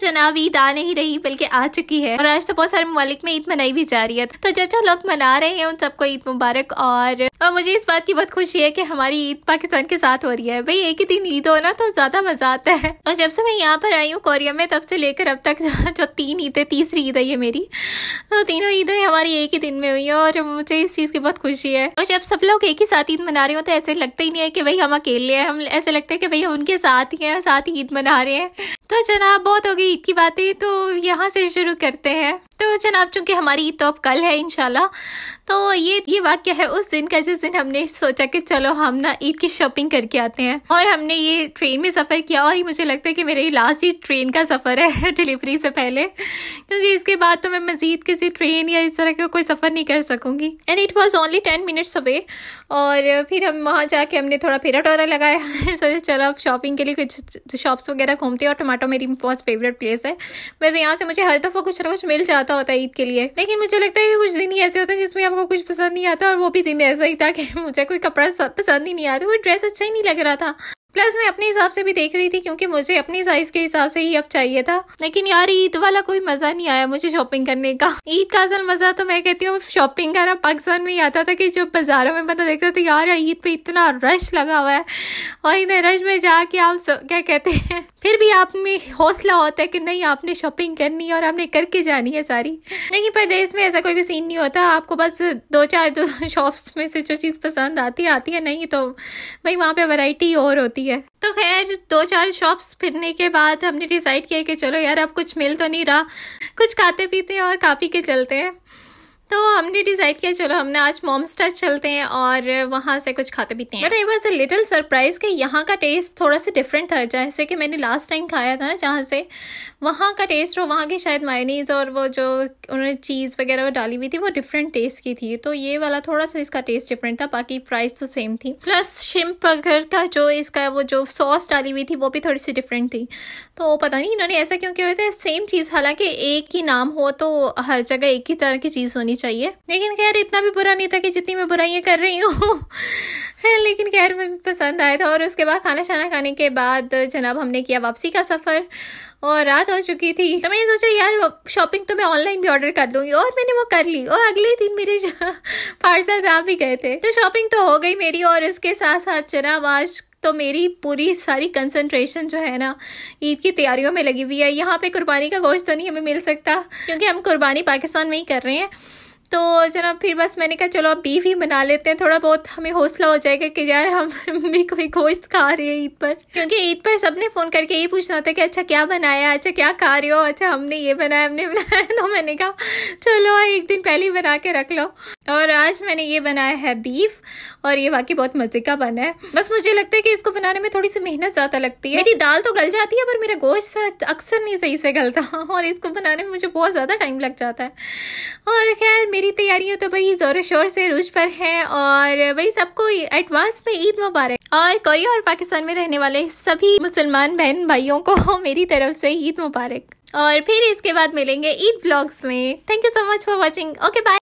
जनाब ईद आ नहीं रही बल्कि आ चुकी है और आज तो बहुत सारे ममालिक में ईद मनाई भी जा रही है तो जो जो लोग मना रहे हैं उन सबको ईद मुबारक और और मुझे इस बात की बहुत खुशी है कि हमारी ईद पाकिस्तान के साथ हो रही है भाई एक ही दिन ईद हो ना तो ज्यादा मजा आता है और जब से मैं यहाँ पर आई हूँ कोरिया में तब से लेकर अब तक जो तीन ईद है तीसरी ईद है ये मेरी तो तीनों ईदें हमारी एक ही दिन में हुई है और मुझे इस चीज़ की बहुत खुशी है और जब सब लोग एक ही साथ ईद मना रहे हो तो ऐसे लगता ही नहीं है कि भाई हम अकेले हैं हम ऐसे लगते है कि भाई हम उनके साथ ही हैं साथ ही ईद मना रहे हैं तो जनाब बहुत हो गई ईद की बातें तो यहाँ से शुरू करते हैं तो जनाब चूँकि हमारी तो अब कल है इनशाला तो ये ये वाक्य है उस दिन का जिस दिन हमने सोचा कि चलो हम ना ईद की शॉपिंग करके आते हैं और हमने ये ट्रेन में सफ़र किया और ये मुझे लगता है कि मेरे लास्ट ही ट्रेन का सफ़र है डिलीवरी से पहले क्योंकि इसके बाद तो मैं मज़ीद किसी ट्रेन या इस तरह का कोई सफ़र नहीं कर सकूँगी and it was only ten minutes away और फिर हम वहाँ जाके हमने थोड़ा फेरा टोरा लगाया सोचा चलो अब शॉपिंग के लिए कुछ शॉप्स वगैरह घूमते हैं और टमाटो मेरी बहुत फेवरेट प्लेस है वैसे यहाँ से मुझे हर दफ़ा कुछ ना कुछ मिल जाता आता होता ईद के लिए लेकिन मुझे लगता है कि कुछ दिन ही ऐसे होते हैं जिसमें आपको कुछ पसंद नहीं आता और वो भी दिन ऐसा ही था कि मुझे कोई कपड़ा पसंद ही नहीं आता तो कोई ड्रेस अच्छा ही नहीं लग रहा था प्लस मैं अपने हिसाब से भी देख रही थी क्योंकि मुझे अपने साइज के हिसाब से ही अब चाहिए था लेकिन यार ईद वाला कोई मजा नहीं आया मुझे शॉपिंग करने का ईद का असल मजा तो मैं कहती हूँ शॉपिंग का ना पाकिस्तान में ही आता था कि जो बाजारों में बंदा देखता था तो यार ईद पे इतना रश लगा हुआ है और इतने रश में जाके आप क्या कहते हैं फिर भी आप में हौसला होता है कि नहीं आपने शॉपिंग करनी है और आपने करके जानी है सारी नहीं पर देश में ऐसा कोई भी सीन नहीं होता आपको बस दो चार दो शॉप्स में से जो चीज़ पसंद आती है आती है नहीं तो भाई वहाँ पे वैरायटी और होती है तो खैर दो चार शॉप्स फिरने के बाद हमने डिसाइड किया कि चलो यार अब कुछ मिल तो नहीं रहा कुछ खाते पीते और काफ़ी के चलते हैं तो हमने डिसाइड किया चलो हमने आज मॉमस्टर चलते हैं और वहाँ से कुछ खाते पीते हैं but I was a little surprise कि यहाँ का टेस्ट थोड़ा सा डिफरेंट था जैसे कि मैंने लास्ट टाइम खाया था ना जहाँ से वहाँ का टेस्ट और वहाँ की शायद मायनीज और वो जो उन्होंने चीज़ वगैरह वो डाली हुई थी वो डिफरेंट टेस्ट की थी तो ये वाला थोड़ा सा इसका टेस्ट डिफरेंट था बाकी प्राइस तो सेम थी प्लस शिम बर्गर का जो इसका वो जो सॉस डाली हुई थी वो भी थोड़ी सी डिफरेंट थी तो पता नहीं इन्होंने ऐसा क्यों किया था सेम चीज़ हालांकि एक ही नाम हो तो हर जगह एक ही तरह की चीज़ होनी चाहिए लेकिन खैर इतना भी बुरा नहीं था कि जितनी मैं बुराइयाँ कर रही हूँ लेकिन खैर मैं पसंद आया था और उसके बाद खाना छाना खाने के बाद जनाब हमने किया वापसी का सफ़र और रात हो चुकी थी तो मैंने सोचा यार शॉपिंग तो मैं ऑनलाइन भी ऑर्डर कर दूंगी और मैंने वो कर ली और अगले दिन मेरे पार्सल आप भी गए थे तो शॉपिंग तो हो गई मेरी और इसके साथ साथ जनाब आज तो मेरी पूरी सारी कंसंट्रेशन जो है ना ईद की तैयारियों में लगी हुई है यहाँ पे कुर्बानी का गोश्त तो नहीं हमें मिल सकता क्योंकि हम कुर्बानी पाकिस्तान में ही कर रहे हैं तो जना फिर बस मैंने कहा चलो अब बीफ ही बना लेते हैं थोड़ा बहुत हमें हौसला हो जाएगा कि यार हम भी कोई गोश्त खा रहे हैं ईद पर क्योंकि ईद पर सबने फ़ोन करके यही पूछना होता है कि अच्छा क्या बनाया अच्छा क्या खा रहे हो अच्छा हमने ये बनाया हमने बनाया तो मैंने कहा चलो एक दिन पहले ही बना के रख लो और आज मैंने ये बनाया है बीफ और ये वाकई बहुत मज़े का बना है बस मुझे लगता है कि इसको बनाने में थोड़ी सी मेहनत ज़्यादा लगती है मेरी दाल तो गल जाती है पर मेरा गोश्त अक्सर नहीं सही से गलता और इसको बनाने में मुझे बहुत ज़्यादा टाइम लग जाता है और खैर मेरी तैयारियां तो भाई ज़ोर शोर से रूज पर है और भाई सबको एडवांस में ईद मुबारक और कोरिया और पाकिस्तान में रहने वाले सभी मुसलमान बहन भाइयों को मेरी तरफ से ईद मुबारक और फिर इसके बाद मिलेंगे ईद ब्लॉग्स में thank you so much for watching okay bye